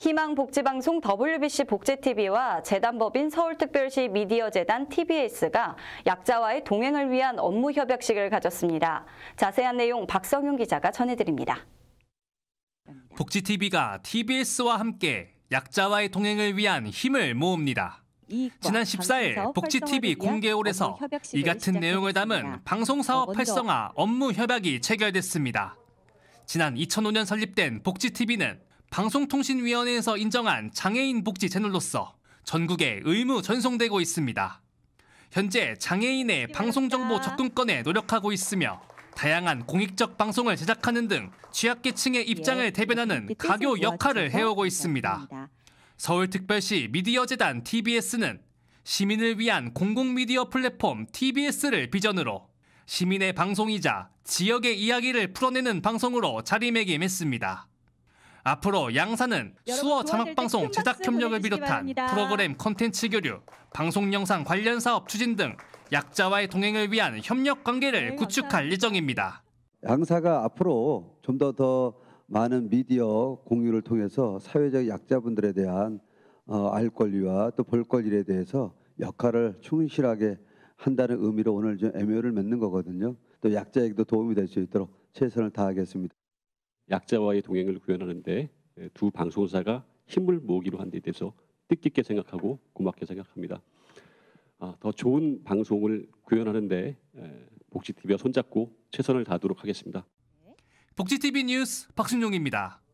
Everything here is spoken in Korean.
희망복지방송 WBC 복지TV와 재단법인 서울특별시 미디어재단 TBS가 약자와의 동행을 위한 업무 협약식을 가졌습니다. 자세한 내용 박성윤 기자가 전해드립니다. 복지TV가 TBS와 함께 약자와의 동행을 위한 힘을 모읍니다. 지난 14일 복지TV 공개홀에서 이 같은 내용을 담은 방송사업 활성화 업무 협약이 체결됐습니다. 지난 2005년 설립된 복지TV는 방송통신위원회에서 인정한 장애인 복지 채널로서 전국에 의무 전송되고 있습니다. 현재 장애인의 방송정보 접근권에 노력하고 있으며 다양한 공익적 방송을 제작하는 등 취약계층의 예, 입장을 대변하는 가교 역할을 해오고 있습니다. 서울특별시 미디어재단 TBS는 시민을 위한 공공미디어 플랫폼 TBS를 비전으로 시민의 방송이자 지역의 이야기를 풀어내는 방송으로 자리매김했습니다. 앞으로 양사는 수어 자막방송 제작 협력을 비롯한 프로그램 컨텐츠 교류, 방송 영상 관련 사업 추진 등 약자와의 동행을 위한 협력 관계를 네, 구축할 감사합니다. 예정입니다. 양사가 앞으로 좀 더더 더 많은 미디어 공유를 통해서 사회적 약자분들에 대한 어, 알 권리와 또 볼 권리에 대해서 역할을 충실하게 한다는 의미로 오늘 좀 애묘를 맺는 거거든요. 또 약자에게도 도움이 될 수 있도록 최선을 다하겠습니다. 약자와의 동행을 구현하는데 예, 두 방송사가 힘을 모으기로 한 데 대해서 뜻깊게 생각하고 고맙게 생각합니다. 아, 더 좋은 방송을 구현하는데 예, 복지TV와 손잡고 최선을 다하도록 하겠습니다. 복지TV 뉴스 박순용입니다.